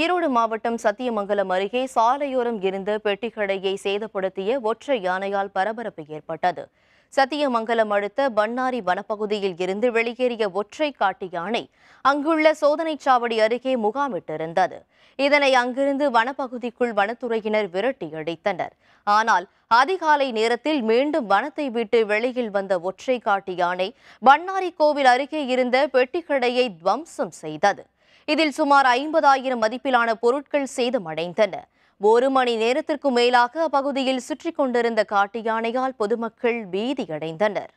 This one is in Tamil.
ஈரோடு மாவட்டம் சத்தியமங்கலம் அருகே சாலையோரம் இருந்த பெட்டிக்கடையை சேதப்படுத்திய ஒற்றை யானையால் பரபரப்பு ஏற்பட்டது சத்தியமங்கலம் அடுத்த பன்னாரி வனப்பகுதியில் இருந்து வெளியேறிய ஒற்றை காட்டு யானை அங்குள்ள சோதனை சாவடி அருகே முகாமிட்டிருந்தது இதனை அங்கிருந்து வனப்பகுதிக்குள் வனத்துறையினர் விரட்டி அடித்தனர் ஆனால் அதிகாலை நேரத்தில் மீண்டும் வனத்தை விட்டு வெளியில் வந்த ஒற்றை காட்டு யானை பன்னாரி கோவில் அருகே இருந்த பெட்டிக்கடையை துவம்சம் செய்தது இதில் சுமார் ஐம்பதாயிரம் மதிப்பிலான பொருட்கள் சேதமடைந்தன ஒரு மணி நேரத்திற்கு மேலாக அப்பகுதியில் சுற்றி கொண்டிருந்த காட்டு யானையால் பொதுமக்கள் பீதியடைந்தனர்